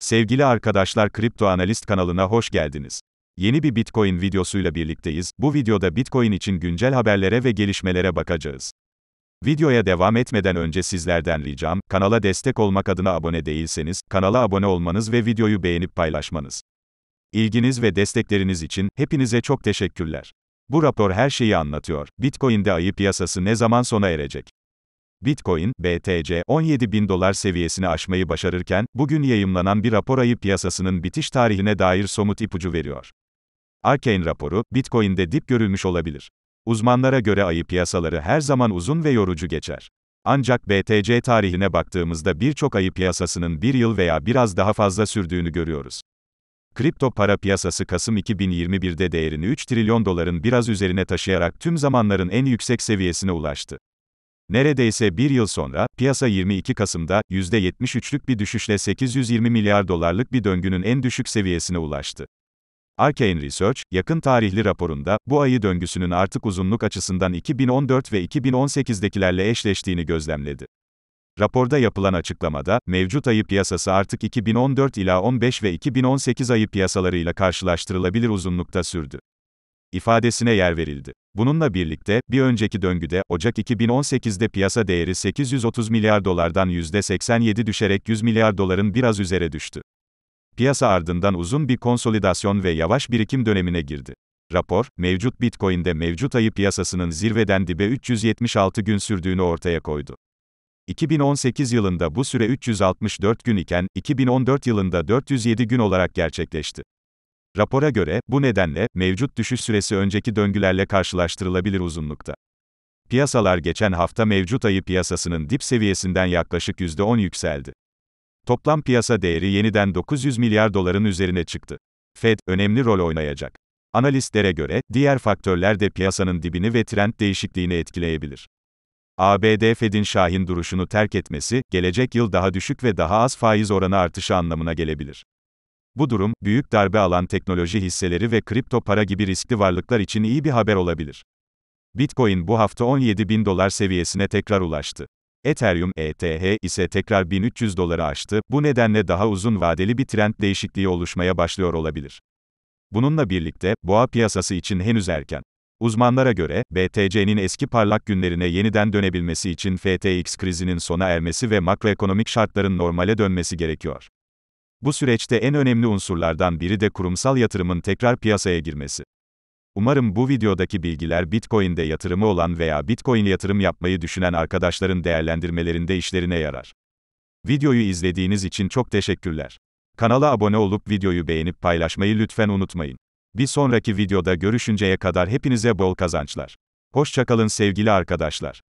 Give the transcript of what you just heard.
Sevgili arkadaşlar Kripto Analist kanalına hoş geldiniz. Yeni bir Bitcoin videosuyla birlikteyiz. Bu videoda Bitcoin için güncel haberlere ve gelişmelere bakacağız. Videoya devam etmeden önce sizlerden ricam, kanala destek olmak adına abone değilseniz, kanala abone olmanız ve videoyu beğenip paylaşmanız. İlginiz ve destekleriniz için hepinize çok teşekkürler. Bu rapor her şeyi anlatıyor. Bitcoin'de ayı piyasası ne zaman sona erecek? Bitcoin, BTC, 17 bin dolar seviyesini aşmayı başarırken, bugün yayımlanan bir rapor ayı piyasasının bitiş tarihine dair somut ipucu veriyor. Arkane raporu, Bitcoin'de dip görülmüş olabilir. Uzmanlara göre ayı piyasaları her zaman uzun ve yorucu geçer. Ancak BTC tarihine baktığımızda birçok ayı piyasasının bir yıl veya biraz daha fazla sürdüğünü görüyoruz. Kripto para piyasası Kasım 2021'de değerini 3 trilyon doların biraz üzerine taşıyarak tüm zamanların en yüksek seviyesine ulaştı. Neredeyse bir yıl sonra, piyasa 22 Kasım'da, %73'lük bir düşüşle 820 milyar dolarlık bir döngünün en düşük seviyesine ulaştı. Arkane Research, yakın tarihli raporunda, bu ayı döngüsünün artık uzunluk açısından 2014 ve 2018'dekilerle eşleştiğini gözlemledi. Raporda yapılan açıklamada, mevcut ayı piyasası artık 2014 ila 15 ve 2018 ayı piyasalarıyla karşılaştırılabilir uzunlukta sürdü ifadesine yer verildi. Bununla birlikte, bir önceki döngüde, Ocak 2018'de piyasa değeri 830 milyar dolardan %87 düşerek 100 milyar doların biraz üzere düştü. Piyasa ardından uzun bir konsolidasyon ve yavaş birikim dönemine girdi. Rapor, mevcut Bitcoin'de mevcut ayı piyasasının zirveden dibe 376 gün sürdüğünü ortaya koydu. 2018 yılında bu süre 364 gün iken, 2014 yılında 407 gün olarak gerçekleşti. Rapora göre, bu nedenle, mevcut düşüş süresi önceki döngülerle karşılaştırılabilir uzunlukta. Piyasalar geçen hafta mevcut ayı piyasasının dip seviyesinden yaklaşık %10 yükseldi. Toplam piyasa değeri yeniden 900 milyar doların üzerine çıktı. Fed, önemli rol oynayacak. Analistlere göre, diğer faktörler de piyasanın dibini ve trend değişikliğini etkileyebilir. ABD Fed'in şahin duruşunu terk etmesi, gelecek yıl daha düşük ve daha az faiz oranı artışı anlamına gelebilir. Bu durum, büyük darbe alan teknoloji hisseleri ve kripto para gibi riskli varlıklar için iyi bir haber olabilir. Bitcoin bu hafta 17 bin dolar seviyesine tekrar ulaştı. Ethereum ETH ise tekrar 1300 doları aştı. Bu nedenle daha uzun vadeli bir trend değişikliği oluşmaya başlıyor olabilir. Bununla birlikte boğa piyasası için henüz erken. Uzmanlara göre BTC'nin eski parlak günlerine yeniden dönebilmesi için FTX krizinin sona ermesi ve makroekonomik şartların normale dönmesi gerekiyor. Bu süreçte en önemli unsurlardan biri de kurumsal yatırımın tekrar piyasaya girmesi. Umarım bu videodaki bilgiler Bitcoin'de yatırımı olan veya Bitcoin yatırım yapmayı düşünen arkadaşların değerlendirmelerinde işlerine yarar. Videoyu izlediğiniz için çok teşekkürler. Kanala abone olup videoyu beğenip paylaşmayı lütfen unutmayın. Bir sonraki videoda görüşünceye kadar hepinize bol kazançlar. Hoşçakalın sevgili arkadaşlar.